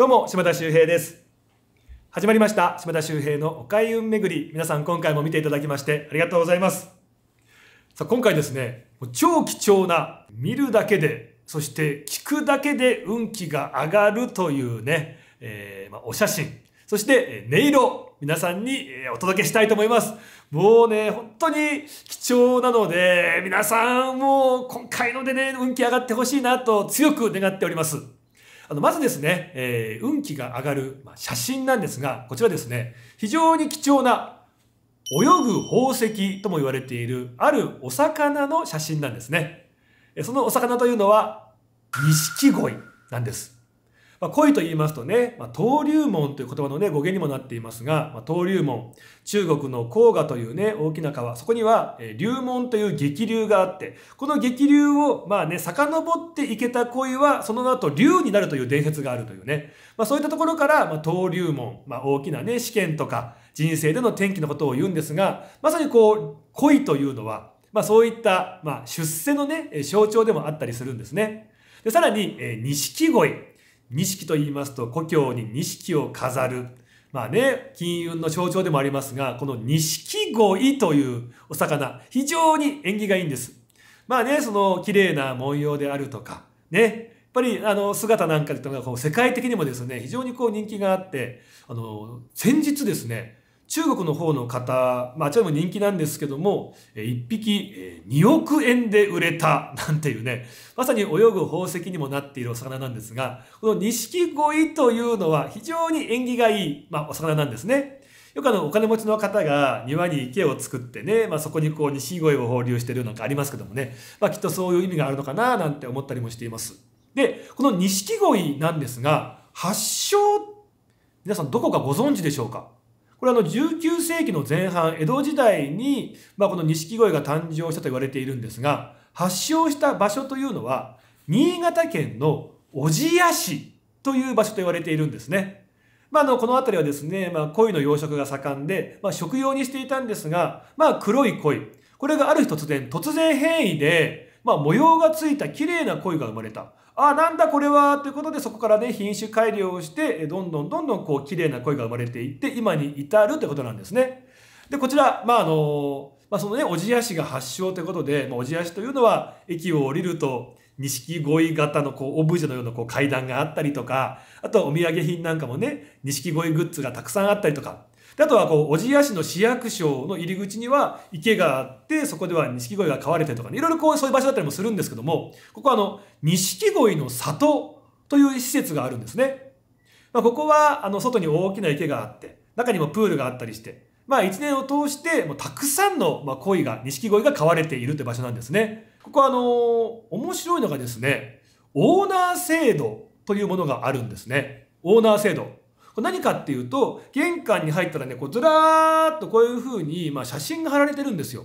どうも、島田秀平です。始まりました、島田秀平のお開運巡り。皆さん、今回も見ていただきまして、ありがとうございます。さあ、今回ですね、超貴重な、見るだけで、そして聞くだけで運気が上がるというね、えー、まあ、お写真、そして、音色、皆さんにお届けしたいと思います。もうね、本当に貴重なので、皆さんもう今回のでね、運気上がってほしいなと強く願っております。あの、まずですね、えー、運気が上がる、まあ、写真なんですが、こちらですね、非常に貴重な泳ぐ宝石とも言われているあるお魚の写真なんですね。そのお魚というのは、錦鯉なんです。まあ、恋と言いますとね、まあ、登竜門という言葉の、ね、語源にもなっていますが、まあ、登竜門、中国の黄河というね、大きな川、そこには、えー、竜門という激流があって、この激流を、まあね、遡っていけた恋は、その後竜になるという伝説があるというね、まあ、そういったところから、まあ、登竜門、まあ、大きなね、試験とか、人生での転機のことを言うんですが、まさにこう、恋というのは、まあ、そういった、まあ、出世のね、象徴でもあったりするんですね。でさらに、えー、錦鯉。錦と言いますと故郷に錦を飾る。まあね、金運の象徴でもありますが、この錦鯉というお魚、非常に縁起がいいんです。まあね、その綺麗な文様であるとか、ね、やっぱりあの姿なんかというのがこう世界的にもですね、非常にこう人気があって、あの、先日ですね、中国の方の方、まあ、あちらも人気なんですけども、1匹2億円で売れたなんていうね、まさに泳ぐ宝石にもなっているお魚なんですが、この錦鯉というのは非常に縁起がいい、まあ、お魚なんですね。よくあの、お金持ちの方が庭に池を作ってね、まあ、そこにこう、錦鯉を放流してるなんかありますけどもね、まあ、きっとそういう意味があるのかな、なんて思ったりもしています。で、この錦鯉なんですが、発祥、皆さんどこかご存知でしょうかこれあの19世紀の前半、江戸時代に、まあ、この錦鯉が誕生したと言われているんですが、発祥した場所というのは、新潟県の小千谷市という場所と言われているんですね。まあ、あの、この辺りはですね、まあ、鯉の養殖が盛んで、まあ、食用にしていたんですが、まあ、黒い鯉。これがある日突然、突然変異で、まあ、模様がついた綺麗な鯉が生まれた。あ、なんだこれはということで、そこからね、品種改良をして、どんどんどんどんこう、綺麗な鯉が生まれていって、今に至るということなんですね。で、こちら、まあ、あの、まあ、そのね、小千谷市が発祥ということで、まあ、小千谷市というのは、駅を降りると、錦鯉型のこうオブジェのようなこう階段があったりとか、あとはお土産品なんかもね、錦鯉グッズがたくさんあったりとか、であとはこう小千谷市の市役所の入り口には池があってそこでは錦鯉が飼われてとか、ね、いろいろこうそういう場所だったりもするんですけどもここはあの錦鯉の里という施設があるんですね、まあ、ここはあの外に大きな池があって中にもプールがあったりしてまあ一年を通してもうたくさんのまあ鯉が錦鯉が飼われているという場所なんですねここはあの面白いのがですねオーナー制度というものがあるんですねオーナー制度何かっていうと、玄関に入ったらね、こうずらーっとこういう風に、まあ、写真が貼られてるんですよ。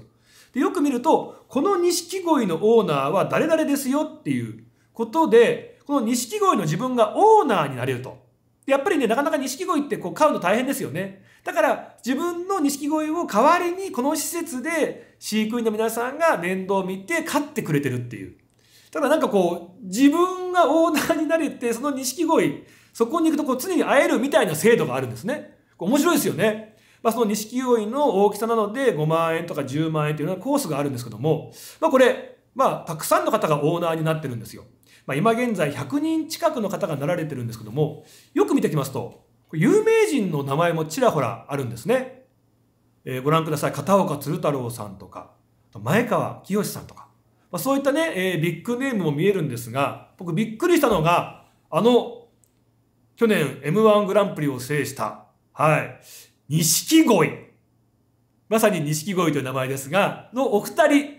で、よく見ると、この錦鯉のオーナーは誰々ですよっていうことで、この錦鯉の自分がオーナーになれると。で、やっぱりね、なかなか錦鯉ってこう飼うの大変ですよね。だから、自分の錦鯉を代わりに、この施設で飼育員の皆さんが面倒を見て飼ってくれてるっていう。ただなんかこう、自分がオーナーになれて、その錦鯉、そこに行くとこう常に会えるみたいな制度があるんですね。面白いですよね。まあ、その錦鯉の大きさなので5万円とか10万円というようなコースがあるんですけども、まあ、これ、まあ、たくさんの方がオーナーになってるんですよ。まあ、今現在100人近くの方がなられてるんですけども、よく見てきますと、有名人の名前もちらほらあるんですね。えー、ご覧ください。片岡鶴太郎さんとか、前川清さんとか、まあ、そういったね、えー、ビッグネームも見えるんですが、僕びっくりしたのが、あの去年 M1 グランプリを制した、はい、錦鯉。まさに錦鯉という名前ですが、のお二人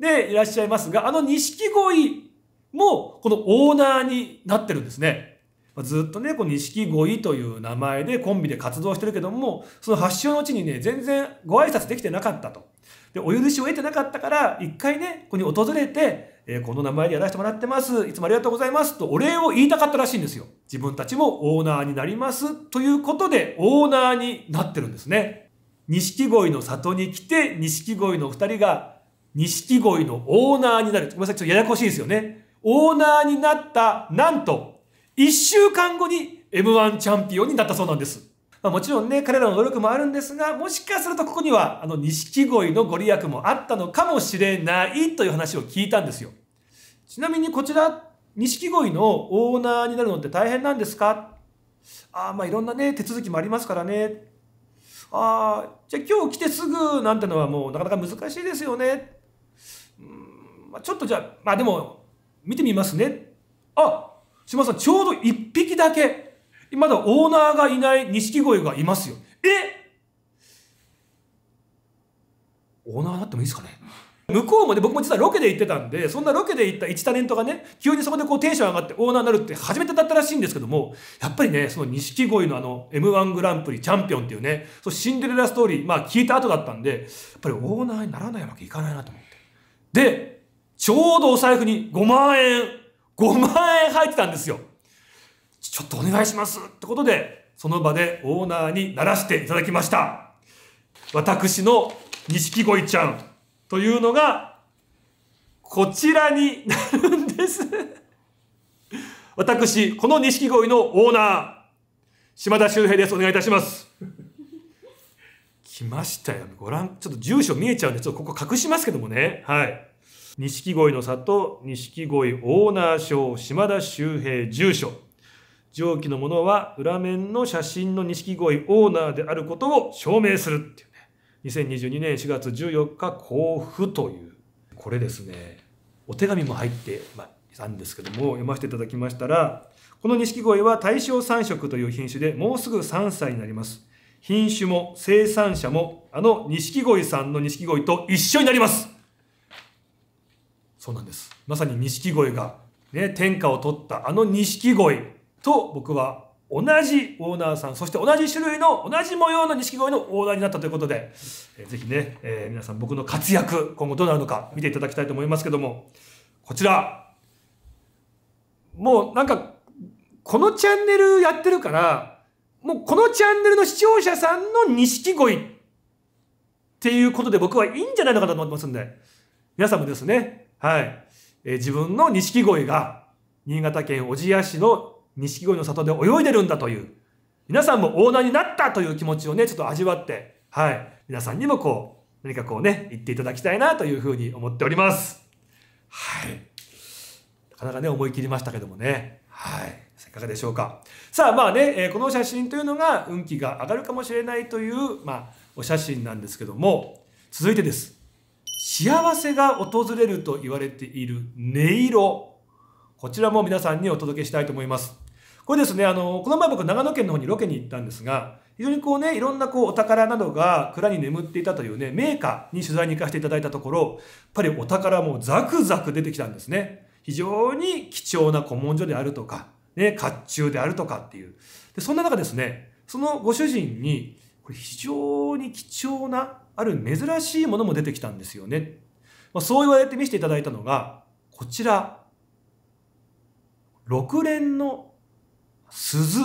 でいらっしゃいますが、あの錦鯉もこのオーナーになってるんですね。ずっとね、この錦鯉という名前でコンビで活動してるけども、その発祥の地にね、全然ご挨拶できてなかったと。で、お許しを得てなかったから、一回ね、ここに訪れて、えー、この名前でやらせてもらってます。いつもありがとうございます。とお礼を言いたかったらしいんですよ。自分たちもオーナーになります。ということで、オーナーになってるんですね。錦鯉の里に来て、錦鯉の二人が、錦鯉のオーナーになる。ごめんなさい、ちょっとややこしいですよね。オーナーになった、なんと、一週間後に M1 チャンピオンになったそうなんです。まあ、もちろんね、彼らの努力もあるんですが、もしかするとここには、あの、錦鯉のご利益もあったのかもしれないという話を聞いたんですよ。ちなみにこちら、錦鯉のオーナーになるのって大変なんですかああ、まあいろんなね、手続きもありますからね。ああ、じゃあ今日来てすぐなんてのはもうなかなか難しいですよね。うんまあ、ちょっとじゃあ、まあでも、見てみますね。あ、島さん、ちょうど1匹だけ。まだオーナーがいない錦鯉がいますよ。えオーナーなってもいいですかね向こうもね、僕も実はロケで行ってたんで、そんなロケで行った1タレントがね、急にそこでこうテンション上がってオーナーになるって初めてだったらしいんですけども、やっぱりね、その錦鯉のあの M1 グランプリチャンピオンっていうね、そのシンデレラストーリー、まあ聞いた後だったんで、やっぱりオーナーにならないわけいかないなと思って。で、ちょうどお財布に5万円、5万円入ってたんですよ。ちょっとお願いしますってことで、その場でオーナーにならしていただきました。私の錦鯉ちゃんというのが、こちらになるんです。私、この錦鯉のオーナー、島田秀平です。お願いいたします。来ましたよ。ご覧、ちょっと住所見えちゃうんで、ちょっとここ隠しますけどもね。はい。錦鯉の里、錦鯉オーナー賞、島田秀平住所。上記のものは裏面の写真の錦鯉オーナーであることを証明するっていうね。2022年4月14日交付という、これですね、お手紙も入って、まいたんですけども、読ませていただきましたら、この錦鯉は大正三色という品種でもうすぐ3歳になります。品種も生産者もあの錦鯉さんの錦鯉と一緒になりますそうなんです。まさに錦鯉がね、天下を取ったあの錦鯉。と僕は同じオーナーさんそして同じ種類の同じ模様の錦鯉のオーナーになったということで、えー、ぜひね、えー、皆さん僕の活躍今後どうなるのか見ていただきたいと思いますけどもこちらもうなんかこのチャンネルやってるからもうこのチャンネルの視聴者さんの錦鯉っていうことで僕はいいんじゃないのかなと思ってますんで皆さんもですねはい、えー、自分の錦鯉が新潟県小千谷市の錦鯉の里で泳いでるんだという、皆さんもオーナーになったという気持ちをね、ちょっと味わって、はい、皆さんにもこう、何かこうね、言っていただきたいなというふうに思っております。はい。なかなかね、思い切りましたけどもね。はい。いかがでしょうか。さあ、まあね、えこの写真というのが運気が上がるかもしれないという、まあ、お写真なんですけども、続いてです。幸せが訪れると言われている音色。こちらも皆さんにお届けしたいと思います。これですね、あの、この前僕長野県の方にロケに行ったんですが、非常にこうね、いろんなこうお宝などが蔵に眠っていたというね、名家に取材に行かせていただいたところ、やっぱりお宝もザクザク出てきたんですね。非常に貴重な古文書であるとか、ね、甲冑であるとかっていう。で、そんな中ですね、そのご主人に、これ非常に貴重な、ある珍しいものも出てきたんですよね。まあ、そう言われて見せていただいたのが、こちら、六連の鈴。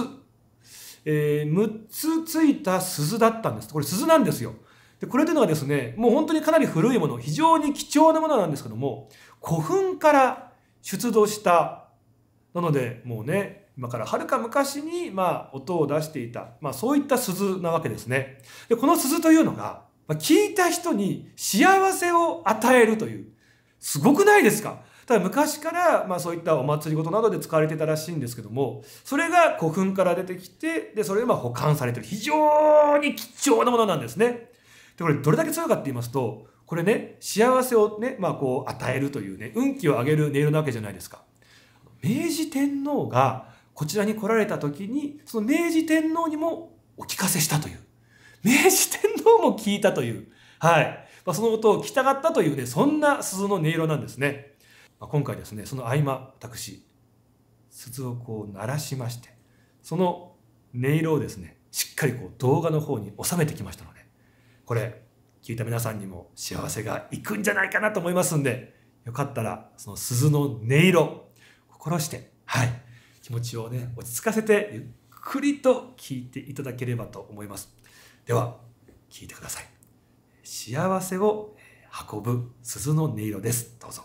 えー、6つついた鈴だったんです。これ鈴なんですよ。で、これというのはですね、もう本当にかなり古いもの、非常に貴重なものなんですけども、古墳から出土した、なので、もうね、今からはるか昔に、まあ、音を出していた、まあ、そういった鈴なわけですね。で、この鈴というのが、聞いた人に幸せを与えるという、すごくないですかただ昔から、まあ、そういったお祭りごとなどで使われてたらしいんですけどもそれが古墳から出てきてでそれでま保管されてる非常に貴重なものなんですね。でこれどれだけ強いかって言いますとこれね幸せをね、まあ、こう与えるというね運気を上げる音色なわけじゃないですか。明治天皇がこちらに来られた時にその明治天皇にもお聞かせしたという明治天皇も聞いたという、はいまそのことを聞きたかったというねそんな鈴の音色なんですね。まあ、今回ですねその合間私鈴をこう鳴らしましてその音色をですねしっかりこう動画の方に収めてきましたのでこれ聞いた皆さんにも幸せがいくんじゃないかなと思いますんでよかったらその鈴の音色心してはい気持ちをね落ち着かせてゆっくりと聞いていただければと思いますでは聞いてください幸せを運ぶ鈴の音色ですどうぞ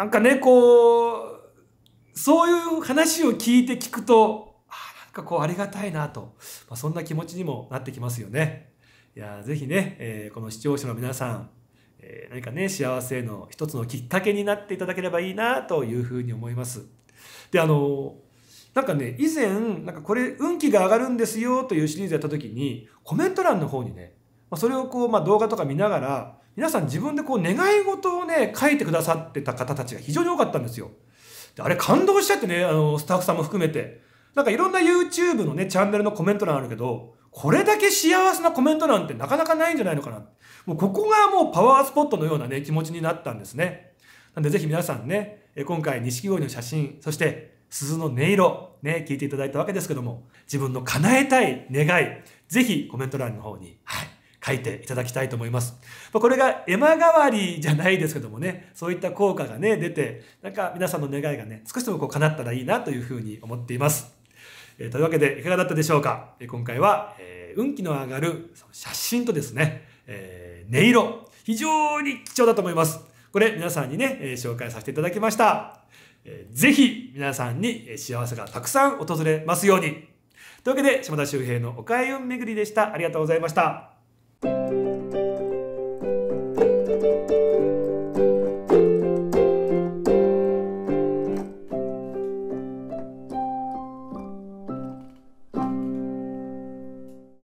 なんかね、こう、そういう話を聞いて聞くと、あなんかこうありがたいなと、まあ、そんな気持ちにもなってきますよね。いや、ぜひね、えー、この視聴者の皆さん、えー、何かね、幸せの一つのきっかけになっていただければいいなというふうに思います。で、あの、なんかね、以前、なんかこれ、運気が上がるんですよというシリーズやった時に、コメント欄の方にね、まあ、それをこう、まあ、動画とか見ながら、皆さん自分でこう願い事をね書いてくださってた方たちが非常に多かったんですよ。であれ感動しちゃってねあのスタッフさんも含めてなんかいろんな YouTube のねチャンネルのコメント欄あるけどこれだけ幸せなコメント欄ってなかなかないんじゃないのかなもうここがもうパワースポットのようなね気持ちになったんですね。なんでぜひ皆さんね今回錦鯉の写真そして鈴の音色ね聞いていただいたわけですけども自分の叶えたい願いぜひコメント欄の方にはい書いていただきたいと思います。これが絵馬代わりじゃないですけどもね、そういった効果がね、出て、なんか皆さんの願いがね、少しでもこう叶ったらいいなというふうに思っています。えー、というわけで、いかがだったでしょうか、え今回は、えー、運気の上がる写真とですね、えー、音色、非常に貴重だと思います。これ皆さんにね、えー、紹介させていただきました。えー、ぜひ皆さんに幸せがたくさん訪れますように。というわけで、島田周平のお開運巡りでした。ありがとうございました。